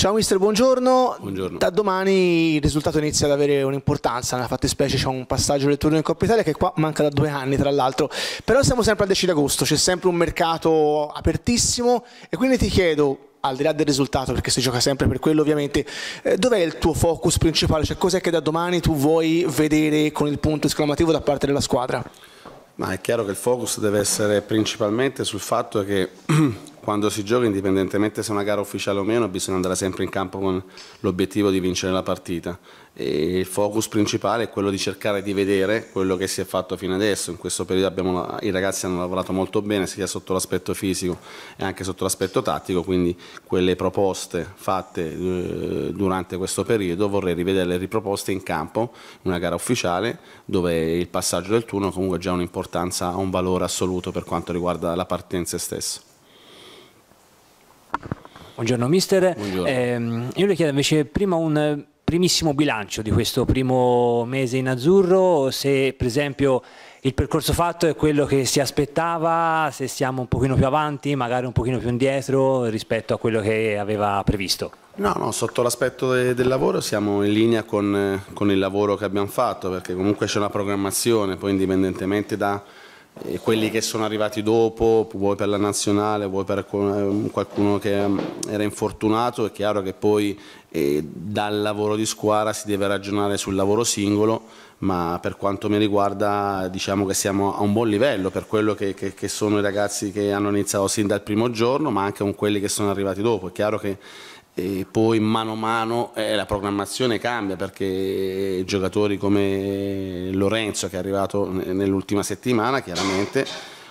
Ciao mister, buongiorno. buongiorno. Da domani il risultato inizia ad avere un'importanza, nella fattispecie c'è un passaggio del turno in Coppa Italia che qua manca da due anni tra l'altro, però siamo sempre al 10 agosto, c'è sempre un mercato apertissimo e quindi ti chiedo al di là del risultato, perché si gioca sempre per quello ovviamente, eh, dov'è il tuo focus principale? Cioè cos'è che da domani tu vuoi vedere con il punto esclamativo da parte della squadra? Ma è chiaro che il focus deve essere principalmente sul fatto che quando si gioca, indipendentemente se è una gara ufficiale o meno, bisogna andare sempre in campo con l'obiettivo di vincere la partita. E il focus principale è quello di cercare di vedere quello che si è fatto fino adesso. In questo periodo abbiamo, i ragazzi hanno lavorato molto bene sia sotto l'aspetto fisico e anche sotto l'aspetto tattico, quindi quelle proposte fatte eh, durante questo periodo vorrei rivederle riproposte in campo, in una gara ufficiale dove il passaggio del turno comunque ha già un'importanza, ha un valore assoluto per quanto riguarda la partenza stessa. Buongiorno mister. Buongiorno. Eh, io le chiedo invece prima un primissimo bilancio di questo primo mese in azzurro, se per esempio il percorso fatto è quello che si aspettava, se siamo un pochino più avanti, magari un pochino più indietro rispetto a quello che aveva previsto. No, no sotto l'aspetto de del lavoro siamo in linea con, con il lavoro che abbiamo fatto, perché comunque c'è una programmazione, poi indipendentemente da quelli che sono arrivati dopo, vuoi per la nazionale, vuoi per ehm, qualcuno che ehm, era infortunato, è chiaro che poi eh, dal lavoro di squadra si deve ragionare sul lavoro singolo, ma per quanto mi riguarda diciamo che siamo a un buon livello per quello che, che, che sono i ragazzi che hanno iniziato sin dal primo giorno, ma anche con quelli che sono arrivati dopo. È chiaro che e poi mano a mano eh, la programmazione cambia perché giocatori come Lorenzo che è arrivato nell'ultima settimana chiaramente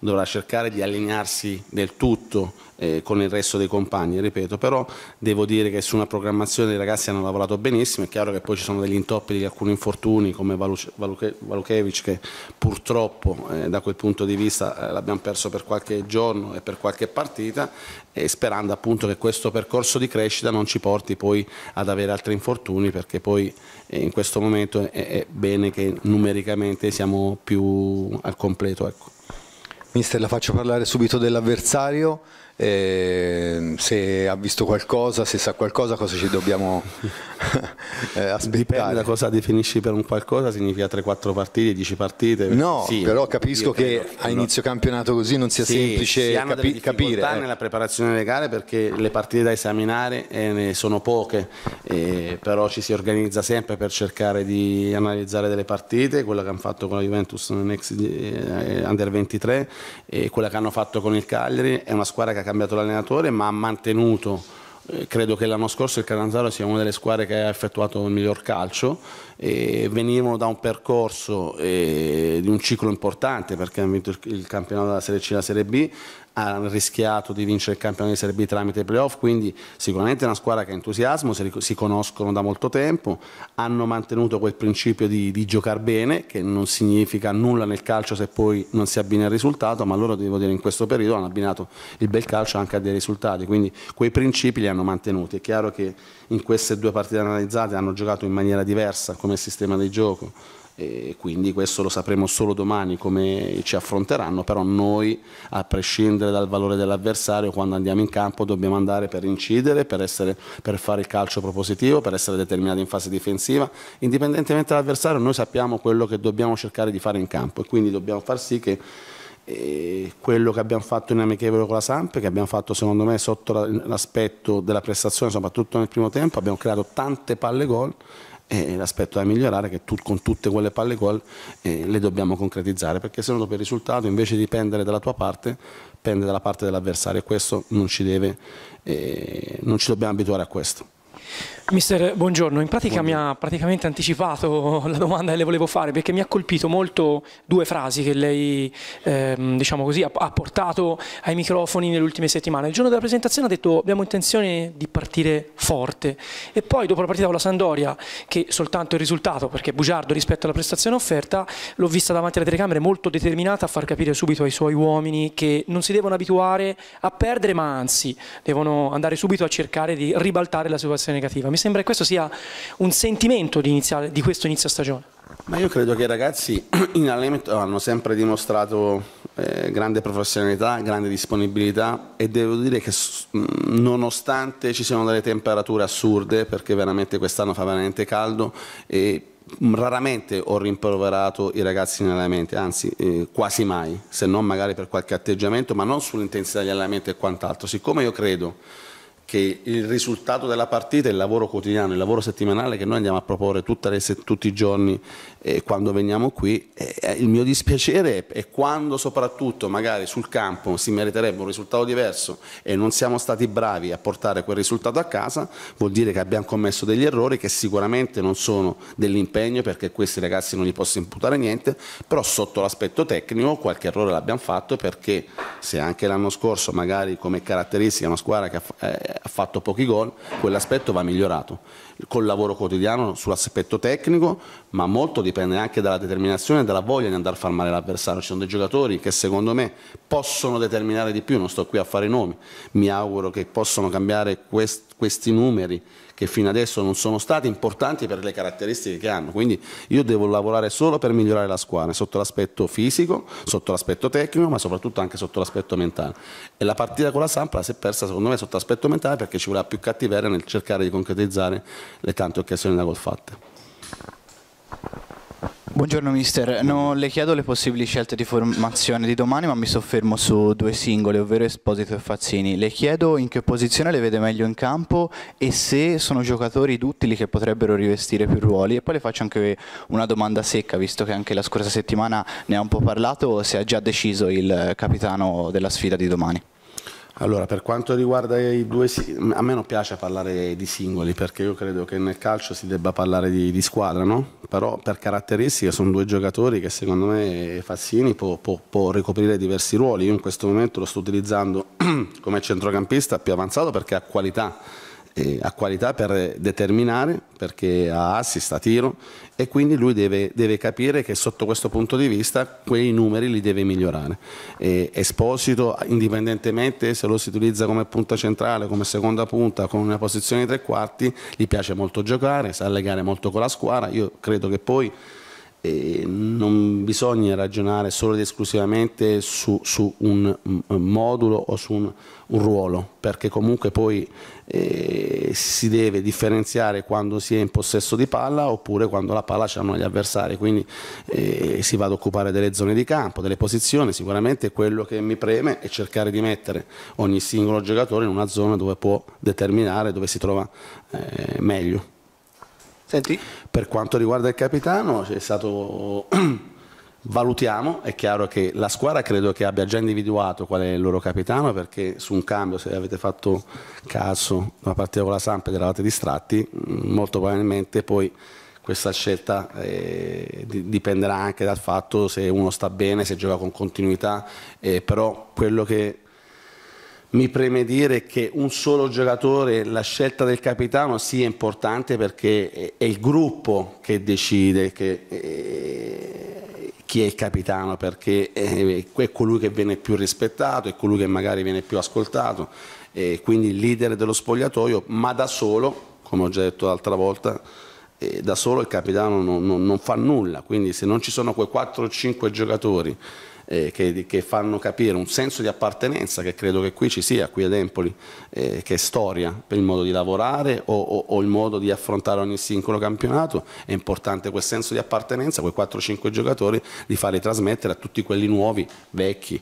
dovrà cercare di allinearsi del tutto eh, con il resto dei compagni, ripeto, però devo dire che su una programmazione i ragazzi hanno lavorato benissimo, è chiaro che poi ci sono degli intoppi di alcuni infortuni come Valukevic che purtroppo eh, da quel punto di vista eh, l'abbiamo perso per qualche giorno e per qualche partita e sperando appunto che questo percorso di crescita non ci porti poi ad avere altri infortuni perché poi eh, in questo momento è, è bene che numericamente siamo più al completo. Ecco. Mister, la faccio parlare subito dell'avversario eh, se ha visto qualcosa, se sa qualcosa, cosa ci dobbiamo eh, aspettare. Dipende da cosa definisci per un qualcosa, significa 3-4 partite, 10 partite? No, sì, però capisco che a inizio campionato così non sia sì, semplice capi- capire. Eh. nella preparazione legale perché le partite da esaminare eh, ne sono poche, eh, però ci si organizza sempre per cercare di analizzare delle partite, quella che hanno fatto con la Juventus nell'ex eh, eh, Under 23 e quella che hanno fatto con il Cagliari, è una squadra che ha cambiato l'allenatore ma ha mantenuto eh, credo che l'anno scorso il Catanzaro sia una delle squadre che ha effettuato il miglior calcio eh, venivano da un percorso eh, di un ciclo importante perché hanno vinto il, il campionato della Serie C e la Serie B, hanno rischiato di vincere il campionato di Serie B tramite i playoff, quindi sicuramente è una squadra che ha entusiasmo, si conoscono da molto tempo, hanno mantenuto quel principio di, di giocare bene, che non significa nulla nel calcio se poi non si abbina il risultato, ma loro devo dire in questo periodo hanno abbinato il bel calcio anche a dei risultati, quindi quei principi li hanno mantenuti. È chiaro che in queste due partite analizzate hanno giocato in maniera diversa, come come sistema di gioco e quindi questo lo sapremo solo domani come ci affronteranno, però noi a prescindere dal valore dell'avversario quando andiamo in campo dobbiamo andare per incidere, per, essere, per, fare il calcio propositivo, per essere determinati in fase difensiva, indipendentemente dall'avversario noi sappiamo quello che dobbiamo cercare di fare in campo e quindi dobbiamo far sì che eh, quello che abbiamo fatto in amichevole con la Samp, che abbiamo fatto secondo me sotto l'aspetto della prestazione, soprattutto nel primo tempo, abbiamo creato tante palle gol è l'aspetto da migliorare è che tu, con tutte quelle palle gol eh, le dobbiamo concretizzare perché se no dopo il risultato invece di pendere dalla tua parte pende dalla parte dell'avversario e questo non ci deve eh, non ci dobbiamo abituare a questo Mister, buongiorno. In pratica buongiorno. mi ha praticamente anticipato la domanda che le volevo fare perché mi ha colpito molto due frasi che lei ehm, diciamo così, ha portato ai microfoni nelle ultime settimane. Il giorno della presentazione ha detto abbiamo intenzione di partire forte e poi dopo la partita con la Sandoria che soltanto il risultato, perché è Bugiardo rispetto alla prestazione offerta, l'ho vista davanti alle telecamere molto determinata a far capire subito ai suoi uomini che non si devono abituare a perdere ma anzi devono andare subito a cercare di ribaltare la situazione negativa. Mi sembra che questo sia un sentimento di, iniziale, di questo inizio stagione. Ma io credo che i ragazzi in allenamento hanno sempre dimostrato eh, grande professionalità, grande disponibilità e devo dire che mm, nonostante ci siano delle temperature assurde, perché veramente quest'anno fa veramente caldo e mm, raramente ho rimproverato i ragazzi in allenamento, anzi eh, quasi mai, se non magari per qualche atteggiamento, ma non sull'intensità degli allenamenti e quant'altro, siccome io credo che il risultato della partita è il lavoro quotidiano, il lavoro settimanale che noi andiamo a proporre le, tutti i giorni eh, quando veniamo qui. Eh, il mio dispiacere è, è quando soprattutto magari sul campo si meriterebbe un risultato diverso e non siamo stati bravi a portare quel risultato a casa, vuol dire che abbiamo commesso degli errori che sicuramente non sono dell'impegno perché questi ragazzi non gli posso imputare niente, però sotto l'aspetto tecnico qualche errore l'abbiamo fatto perché se anche l'anno scorso magari come caratteristica una squadra che ha, eh, ha fatto pochi gol, quell'aspetto va migliorato col lavoro quotidiano sull'aspetto tecnico, ma molto dipende anche dalla determinazione e dalla voglia di andare a far male l'avversario. Ci sono dei giocatori che secondo me possono determinare di più, non sto qui a fare nomi, mi auguro che possano cambiare quest questi numeri che fino adesso non sono stati importanti per le caratteristiche che hanno. Quindi io devo lavorare solo per migliorare la squadra, sotto l'aspetto fisico, sotto l'aspetto tecnico, ma soprattutto anche sotto l'aspetto mentale. E la partita con la Sampa si è persa secondo me sotto l'aspetto mentale mentalità perché ci vorrà più cattiveria nel cercare di concretizzare le tante occasioni da gol fatte. Buongiorno mister, non le chiedo le possibili scelte di formazione di domani ma mi soffermo su due singoli, ovvero Esposito e Fazzini. Le chiedo in che posizione le vede meglio in campo e se sono giocatori duttili che potrebbero rivestire più ruoli e poi le faccio anche una domanda secca visto che anche la scorsa settimana ne ha un po' parlato, se ha già deciso il capitano della sfida di domani. Allora, per quanto riguarda i due, a me non piace parlare di singoli perché io credo che nel calcio si debba parlare di, di squadra, no? però per caratteristiche sono due giocatori che secondo me eh, Fassini può, può, può ricoprire diversi ruoli, io in questo momento lo sto utilizzando come centrocampista più avanzato perché ha qualità ha qualità per determinare perché ha assist, ha tiro e quindi lui deve, deve, capire che sotto questo punto di vista quei numeri li deve migliorare. E Esposito, indipendentemente se lo si utilizza come punta centrale, come seconda punta, con una posizione di tre quarti, gli piace molto giocare, sa legare molto con la squadra, io credo che poi eh, non bisogna ragionare solo ed esclusivamente su, su un, mm, modulo o su un, un ruolo, perché comunque poi eh, si deve differenziare quando si è in possesso di palla oppure quando la palla c'hanno gli avversari, quindi eh, si va ad occupare delle zone di campo, delle posizioni, sicuramente quello che mi preme è cercare di mettere ogni singolo giocatore in una zona dove può determinare, dove si trova eh, meglio. Senti. Per quanto riguarda il capitano, c'è stato... Valutiamo, è chiaro che la squadra credo che abbia già individuato qual è il loro capitano perché su un cambio, se avete fatto caso una partita con la Samp ed eravate distratti, mm, molto probabilmente poi questa scelta eh, dipenderà anche dal fatto se uno sta bene, se gioca con continuità, eh, però quello che mi preme dire che un solo giocatore, la scelta del capitano sia importante perché è il gruppo che decide che, eh, chi è il capitano, perché eh, è, colui che viene più rispettato, è colui che magari viene più ascoltato, eh, quindi il leader dello spogliatoio, ma da solo, come ho già detto l'altra volta, eh, da solo il capitano non, non, non fa nulla, quindi se non ci sono quei 4 o 5 giocatori eh, che, che, fanno capire un senso di appartenenza che credo che qui ci sia, qui ad Empoli, eh, che è storia per il modo di lavorare o, o, o, il modo di affrontare ogni singolo campionato, è importante quel senso di appartenenza, quei 4-5 giocatori, di farli trasmettere a tutti quelli nuovi, vecchi.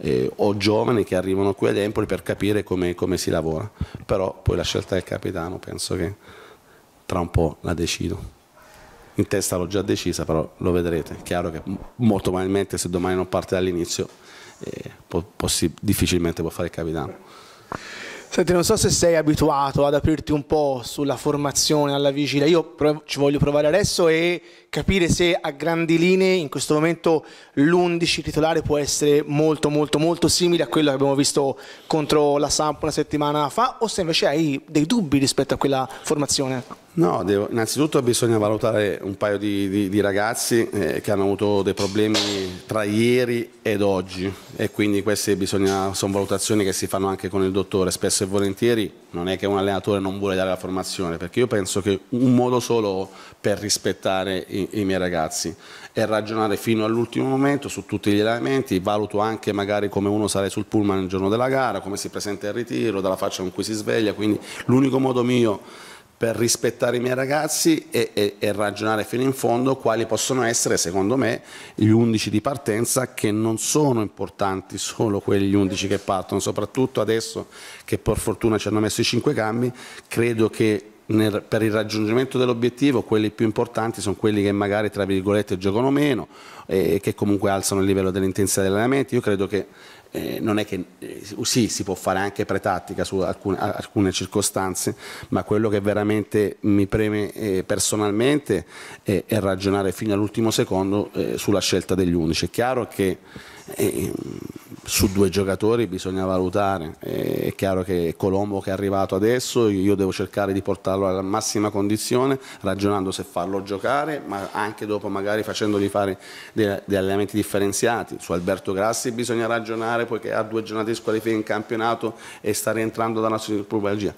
Eh, o giovani che arrivano qui ad Empoli per capire come, come si lavora però poi la scelta del capitano penso che tra un po' la decido in testa l'ho già decisa, però lo vedrete. È chiaro che molto probabilmente se domani non parte dall'inizio eh, può, difficilmente può fare il capitano. Senti, non so se sei abituato ad aprirti un po' sulla formazione alla vigilia. Io ci voglio provare adesso e capire se a grandi linee in questo momento l'11 titolare può essere molto molto molto simile a quello che abbiamo visto contro la Samp una settimana fa o se invece hai dei dubbi rispetto a quella formazione. No, devo, innanzitutto bisogna valutare un paio di, di, di ragazzi eh, che hanno avuto dei problemi tra ieri ed oggi e quindi queste bisogna, sono valutazioni che si fanno anche con il dottore. Spesso e volentieri non è che un allenatore non vuole dare la formazione perché io penso che un modo solo per rispettare i, i miei ragazzi è ragionare fino all'ultimo momento su tutti gli elementi, valuto anche magari come uno sale sul pullman il giorno della gara, come si presenta il ritiro, dalla faccia con cui si sveglia, quindi l'unico modo mio per rispettare i miei ragazzi e, e, e, ragionare fino in fondo quali possono essere, secondo me, gli undici di partenza che non sono importanti solo quegli undici che partono, soprattutto adesso che per fortuna ci hanno messo i cinque cambi, credo che nel, per il raggiungimento dell'obiettivo quelli più importanti sono quelli che magari tra virgolette giocano meno e che comunque alzano il livello dell'intensità dell'allenamento. Io credo che eh, non è che eh, sì, si può fare anche pretattica su alcune, alcune, circostanze, ma quello che veramente mi preme eh, personalmente è, è, ragionare fino all'ultimo secondo eh, sulla scelta degli unici. È chiaro che eh, su due giocatori bisogna valutare. Eh, è chiaro che Colombo che è arrivato adesso, io devo cercare di portarlo alla massima condizione, ragionando se farlo giocare, ma anche dopo magari facendogli fare degli allenamenti differenziati. Su Alberto Grassi bisogna ragionare poiché ha due giornate di squalifica in campionato e sta rientrando dalla una prubalgia.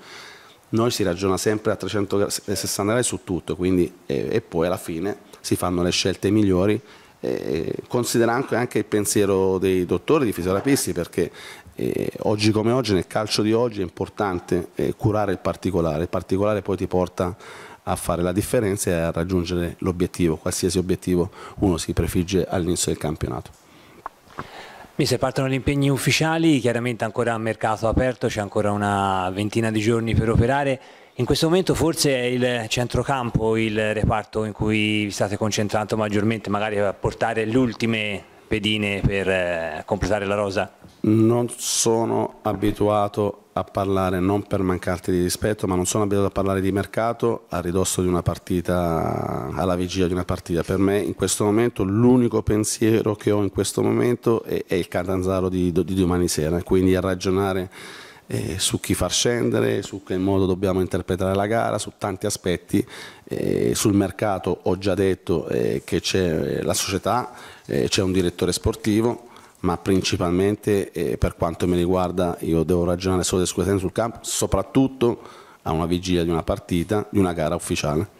Noi si ragiona sempre a 360 gradi eh, su tutto, quindi, e, eh, e poi alla fine si fanno le scelte migliori eh, considerando anche il pensiero dei dottori, dei fisioterapisti, perché eh, oggi come oggi, nel calcio di oggi, è importante eh, curare il particolare. Il particolare poi ti porta a fare la differenza e a raggiungere l'obiettivo, qualsiasi obiettivo uno si prefigge all'inizio del campionato se partono gli impegni ufficiali, chiaramente ancora a mercato aperto, c'è ancora una ventina di giorni per operare. In questo momento forse è il centrocampo il reparto in cui vi state concentrando maggiormente, magari a portare le ultime pedine per eh, completare la rosa? Non sono abituato a parlare non per mancarti di rispetto, ma non sono abituato a parlare di mercato a ridosso di una partita, alla vigilia di una partita. Per me in questo momento l'unico pensiero che ho in questo momento è, è il Catanzaro di, di, domani sera, quindi a ragionare eh, su chi far scendere, su che modo dobbiamo interpretare la gara, su tanti aspetti. Eh, sul mercato ho già detto eh, che c'è la società, eh, c'è un direttore sportivo ma principalmente eh, per quanto mi riguarda io devo ragionare solo ed esclusivamente sul campo, soprattutto a una vigilia di una partita, di una gara ufficiale.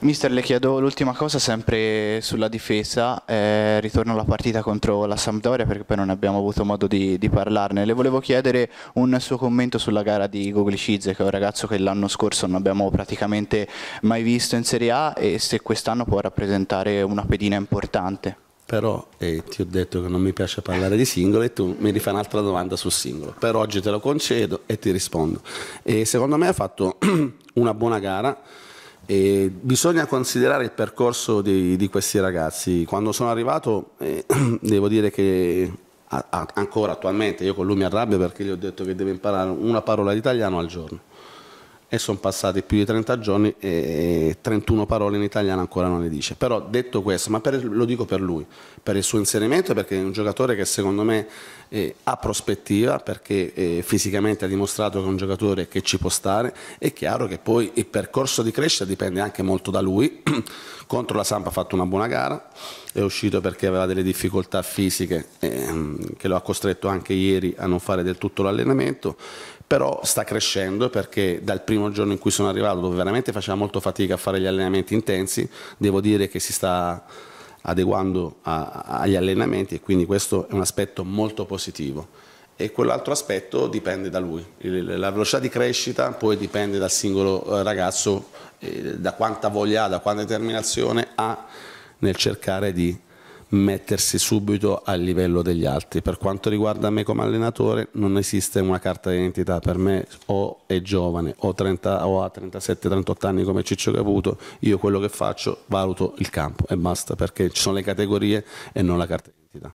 Mister, le chiedo l'ultima cosa sempre sulla difesa, eh, ritorno alla partita contro la Sampdoria perché poi non abbiamo avuto modo di, di parlarne, le volevo chiedere un suo commento sulla gara di Goglicize che è un ragazzo che l'anno scorso non abbiamo praticamente mai visto in Serie A e se quest'anno può rappresentare una pedina importante però eh, ti ho detto che non mi piace parlare di singolo e tu mi rifai un'altra domanda sul singolo. Per oggi te lo concedo e ti rispondo. E secondo me ha fatto una buona gara. E bisogna considerare il percorso di, di questi ragazzi. Quando sono arrivato, eh, devo dire che a, a, ancora attualmente io con lui mi arrabbio perché gli ho detto che deve imparare una parola di italiano al giorno e sono passati più di 30 giorni e 31 parole in italiano ancora non le dice. Però detto questo, ma per, lo dico per lui, per il suo inserimento, perché è un giocatore che secondo me eh, ha prospettiva, perché eh, fisicamente ha dimostrato che è un giocatore che ci può stare, è chiaro che poi il percorso di crescita dipende anche molto da lui. Contro la Sampa ha fatto una buona gara, è uscito perché aveva delle difficoltà fisiche eh, che lo ha costretto anche ieri a non fare del tutto l'allenamento però sta crescendo perché dal primo giorno in cui sono arrivato, dove veramente faceva molto fatica a fare gli allenamenti intensi, devo dire che si sta adeguando a, agli allenamenti e quindi questo è un aspetto molto positivo. E quell'altro aspetto dipende da lui, la velocità di crescita poi dipende dal singolo eh, ragazzo, eh, da quanta voglia ha, da quanta determinazione ha nel cercare di mettersi subito al livello degli altri. Per quanto riguarda me come allenatore non esiste una carta d'identità, per me o è giovane o, 30, o ha 37-38 anni come Ciccio Caputo, io quello che faccio valuto il campo e basta perché ci sono le categorie e non la carta d'identità.